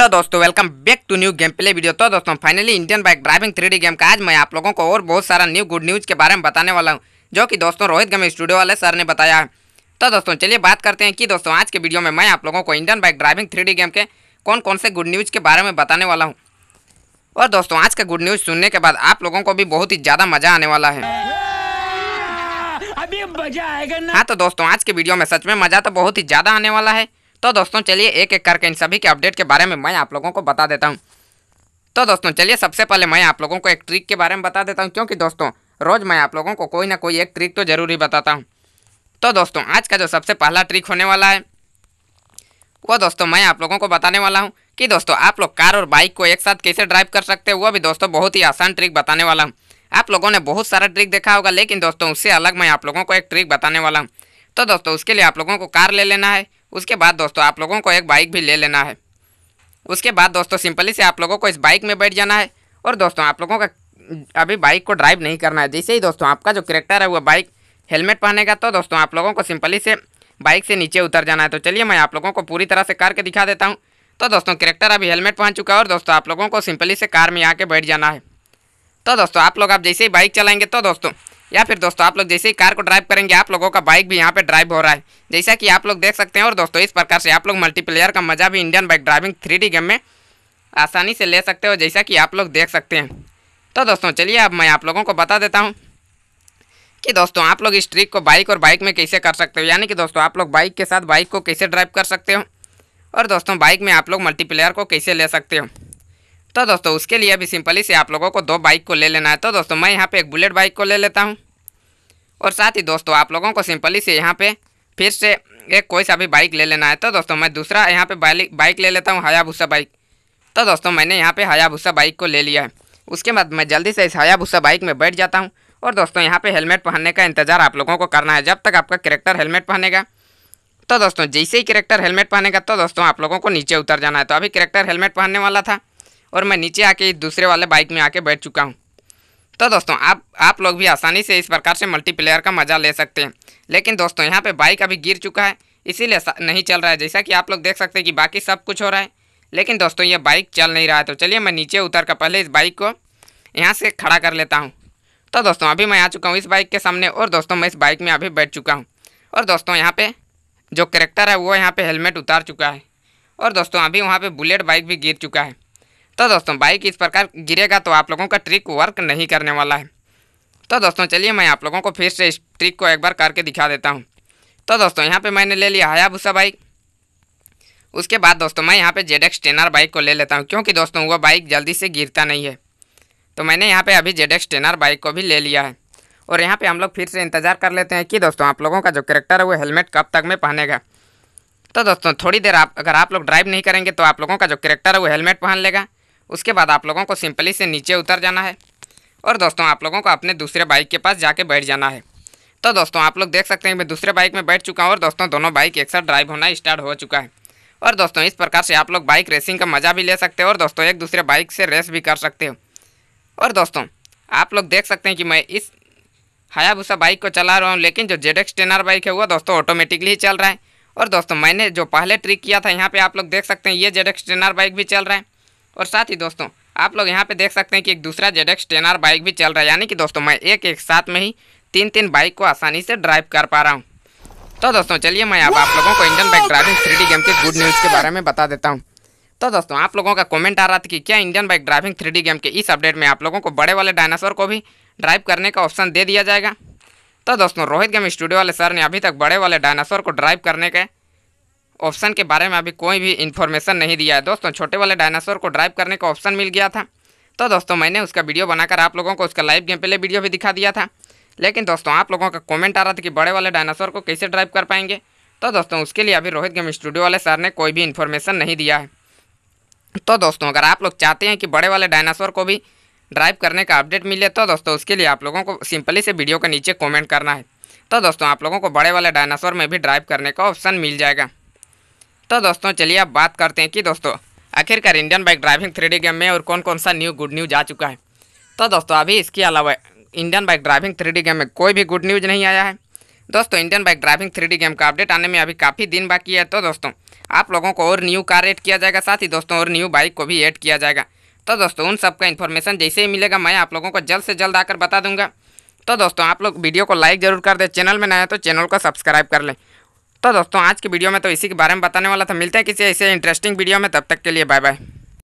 तो दोस्तों welcome back to new game play video तो दोस्तों finally Indian bike driving three game का आज मैं आप लोगों को और बहुत सारा न्यू गुड न्यूज़ के बारे में बताने वाला हूँ जो कि दोस्तों रोहित गम स्टूडियो वाले सर ने बताया तो दोस्तों चलिए बात करते हैं कि दोस्तों आज के वीडियो में मैं आप लोगों को Indian bike driving three game के कौन कौन से गुड न्यूज़ के बारे में बताने वाला हूँ और दोस्तों आज का गुड न्यूज़ सुनने के बाद आप लोगों को भी बहुत ही ज़्यादा मज़ा आने वाला है हाँ तो दोस्तों आज के वीडियो में सच में मज़ा तो बहुत ही ज़्यादा आने वाला है तो दोस्तों चलिए एक एक करके इन सभी के अपडेट के बारे में मैं आप लोगों को बता देता हूँ तो दोस्तों चलिए सबसे पहले मैं आप लोगों को एक ट्रिक के बारे में बता देता हूँ क्योंकि दोस्तों रोज़ मैं आप लोगों को कोई ना कोई एक ट्रिक तो ज़रूर ही बताता हूँ तो दोस्तों आज का जो सबसे पहला ट्रिक होने वाला है वो दोस्तों मैं आप लोगों को बताने वाला हूँ कि दोस्तों आप लोग कार और बाइक को एक साथ कैसे ड्राइव कर सकते हैं वो भी दोस्तों बहुत ही आसान ट्रिक बताने वाला हूँ आप लोगों ने बहुत सारा ट्रिक देखा होगा लेकिन दोस्तों उससे अलग मैं आप लोगों को एक ट्रिक बताने वाला हूँ तो दोस्तों उसके लिए आप लोगों को कार ले लेना है उसके बाद दोस्तों आप लोगों को एक बाइक भी ले लेना है उसके बाद दोस्तों सिंपली से आप लोगों को इस बाइक में बैठ जाना है और दोस्तों आप लोगों का अभी बाइक को ड्राइव नहीं करना है जैसे ही दोस्तों आपका जो करेक्टर है वो बाइक हेलमेट पहनेगा तो दोस्तों आप लोगों को सिंपली से बाइक से नीचे उतर जाना है तो चलिए मैं आप लोगों को पूरी तरह से कार के दिखा देता हूँ तो दोस्तों करेक्टर अभी हेलमेट पहन चुका है और दोस्तों आप लोगों को सिंपली से कार में आके बैठ जाना है तो दोस्तों आप लोग आप जैसे ही बाइक चलाएंगे तो दोस्तों या फिर दोस्तों आप लोग जैसे ही कार को ड्राइव करेंगे आप लोगों का बाइक भी यहाँ पे ड्राइव हो रहा है जैसा कि आप लोग देख सकते हैं और दोस्तों इस प्रकार से आप लोग मल्टीप्लेयर का मजा भी Indian bike driving three game में आसानी से ले सकते हो जैसा कि आप लोग देख सकते हैं तो दोस्तों चलिए अब मैं आप लोगों को बता देता हूँ कि दोस्तों आप लोग इस ट्रिक को बाइक और बाइक में कैसे कर सकते हो यानी कि दोस्तों आप लोग बाइक के साथ बाइक को कैसे ड्राइव कर सकते हो और दोस्तों बाइक में आप लोग मल्टीप्लेयर को कैसे ले सकते हो तो दोस्तों उसके लिए भी सिंपली से आप लोगों को दो बाइक को ले लेना है तो दोस्तों मैं यहाँ पे एक बुलेट बाइक को ले लेता हूँ और साथ ही दोस्तों आप लोगों को सिंपली से यहाँ पे फिर से एक कोई सा भी बाइक ले लेना है तो दोस्तों मैं दूसरा यहाँ पे बाइक ले लेता हूँ हयाभूसा बाइक तो दोस्तों मैंने यहाँ पे हयाभूसा बाइक को ले लिया है उसके बाद मैं जल्दी से इस हयाभूसा बाइक में बैठ जाता हूँ और दोस्तों यहाँ पर हेलमेट पहनने का इंतजार आप लोगों को करना है जब तक आपका करेक्टर हेलमेट पहनेगा तो दोस्तों जैसे ही करेक्टर हेलमेट पहनेगा तो दोस्तों आप लोगों को नीचे उतर जाना है तो अभी करेक्टर हेलमेट पहनने वाला था और मैं नीचे आके इस दूसरे वाले बाइक में आके बैठ चुका हूँ तो दोस्तों आप आप लोग भी आसानी से इस प्रकार से मल्टीप्लेयर का मज़ा ले सकते हैं लेकिन दोस्तों यहाँ पे बाइक अभी गिर चुका है इसीलिए नहीं चल रहा है जैसा कि आप लोग देख सकते हैं कि बाकी सब कुछ हो रहा है लेकिन दोस्तों ये बाइक चल नहीं रहा है तो चलिए मैं नीचे उतर कर पहले इस बाइक को यहाँ से खड़ा कर लेता हूँ तो दोस्तों अभी मैं आ चुका हूँ इस बाइक के सामने और दोस्तों मैं इस बाइक में अभी बैठ चुका हूँ और दोस्तों यहाँ पर जो करेक्टर है वो यहाँ पर हेलमेट उतार चुका है और दोस्तों अभी वहाँ पर बुलेट बाइक भी गिर चुका है तो दोस्तों बाइक इस प्रकार गिरेगा तो आप लोगों का ट्रिक वर्क नहीं करने वाला है तो दोस्तों चलिए मैं आप लोगों को फिर से इस ट्रिक को एक बार करके दिखा देता हूँ तो दोस्तों यहाँ पे मैंने ले लिया हयाभूसा बाइक उसके बाद दोस्तों मैं यहाँ पे जेड एक्स टेनर बाइक को ले लेता हूँ क्योंकि दोस्तों वह बाइक जल्दी से गिरता नहीं है तो मैंने यहाँ पे अभी जेड एक्स टेनर बाइक को भी ले लिया है और यहाँ पे हम लोग फिर से इंतज़ार कर लेते हैं कि दोस्तों आप लोगों का जो करेक्टर है वो हेलमेट कब तक में पहनेगा तो दोस्तों थोड़ी देर आप अगर आप लोग ड्राइव नहीं करेंगे तो आप लोगों का जो करेक्टर है वो हेलमेट पहन लेगा उसके बाद आप लोगों को सिंपली से नीचे उतर जाना है और दोस्तों आप लोगों को अपने दूसरे बाइक के पास जाके बैठ जाना है तो दोस्तों आप लोग देख सकते हैं मैं दूसरे बाइक में बैठ चुका हूँ और दोस्तों दोनों बाइक एक साथ ड्राइव होना स्टार्ट हो चुका है और दोस्तों इस प्रकार से आप लोग बाइक रेसिंग का मज़ा भी ले सकते हो और दोस्तों एक दूसरे बाइक से रेस भी कर सकते हो और दोस्तों आप लोग देख सकते हैं कि मैं इस हयाभूसा बाइक को चला रहा हूँ लेकिन जो जेड एक्स बाइक है वो दोस्तों ऑटोमेटिकली ही चल रहा है और दोस्तों मैंने जो पहले ट्रिक किया था यहाँ पे आप लोग देख सकते हैं ये जेड एक्स बाइक भी चल रहा है और साथ ही दोस्तों आप लोग यहाँ पे देख सकते हैं कि एक दूसरा जेड एक्स बाइक भी चल रहा है यानी कि दोस्तों मैं एक एक साथ में ही तीन तीन बाइक को आसानी से ड्राइव कर पा रहा हूँ तो दोस्तों चलिए मैं अब आप लोगों को Indian bike driving three game के गुड न्यूज़ के बारे में बता देता हूँ तो दोस्तों आप लोगों का कमेंट आ रहा था कि क्या Indian bike driving three game के इस अपडेट में आप लोगों को बड़े वाले डायनासोर को भी ड्राइव करने का ऑप्शन दे दिया जाएगा तो दोस्तों रोहित गेम स्टूडियो वाले सर ने अभी तक बड़े वाले डायनासोर को ड्राइव करने के ऑप्शन के बारे में अभी कोई भी इन्फॉर्मेशन नहीं दिया है दोस्तों छोटे वाले डायनासोर को ड्राइव करने का ऑप्शन मिल गया था तो दोस्तों मैंने उसका वीडियो बनाकर आप लोगों को उसका लाइव गेम पहले वीडियो भी दिखा दिया था लेकिन दोस्तों आप लोगों का कमेंट आ रहा था कि बड़े वाले डायनासोर को कैसे ड्राइव कर पाएंगे तो दोस्तों उसके लिए अभी रोहित गेम स्टूडियो वाले सर ने कोई भी इन्फॉर्मेशन नहीं दिया है तो दोस्तों अगर आप लोग चाहते हैं कि बड़े वाले डायनासोर को भी ड्राइव करने का अपडेट मिले तो दोस्तों उसके लिए आप लोगों को सिंपली से वीडियो के नीचे कॉमेंट करना है तो दोस्तों आप लोगों को बड़े वाले डायनासोर में भी ड्राइव करने का ऑप्शन मिल जाएगा तो दोस्तों चलिए अब बात करते हैं कि दोस्तों आखिरकार Indian bike driving three game में और कौन कौन सा न्यू गुड न्यूज आ चुका है तो दोस्तों अभी इसके अलावा Indian bike driving three game में कोई भी गुड न्यूज नहीं आया है दोस्तों Indian bike driving three game का अपडेट आने में अभी काफ़ी दिन बाकी है तो दोस्तों आप लोगों को और न्यू कार ऐड किया जाएगा साथ ही दोस्तों और न्यू बाइक को भी ऐड किया जाएगा तो दोस्तों उन सबका इन्फॉर्मेशन जैसे ही मिलेगा मैं आप लोगों को जल्द से जल्द आकर बता दूंगा तो दोस्तों आप लोग वीडियो को लाइक जरूर कर दें चैनल में नया तो चैनल को सब्सक्राइब कर लें तो दोस्तों आज की वीडियो में तो इसी के बारे में बताने वाला था मिलते हैं किसी ऐसे इंटरेस्टिंग वीडियो में तब तक के लिए बाय बाय